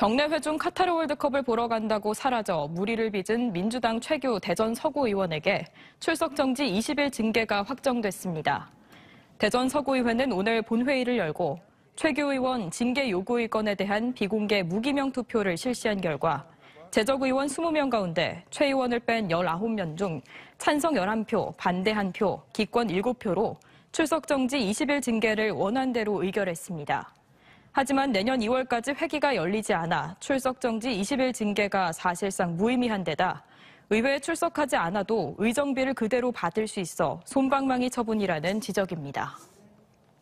정례 회중 카타르 월드컵을 보러 간다고 사라져 무리를 빚은 민주당 최규 대전 서구 의원에게 출석 정지 20일 징계가 확정됐습니다. 대전 서구의회는 오늘 본회의를 열고 최규 의원 징계 요구 의건에 대한 비공개 무기명 투표를 실시한 결과 재적 의원 20명 가운데 최 의원을 뺀 19명 중 찬성 11표, 반대 1표, 기권 7표로 출석 정지 20일 징계를 원안대로 의결했습니다. 하지만 내년 2월까지 회기가 열리지 않아 출석 정지 20일 징계가 사실상 무의미한 데다 의회에 출석하지 않아도 의정비를 그대로 받을 수 있어 솜방망이 처분이라는 지적입니다.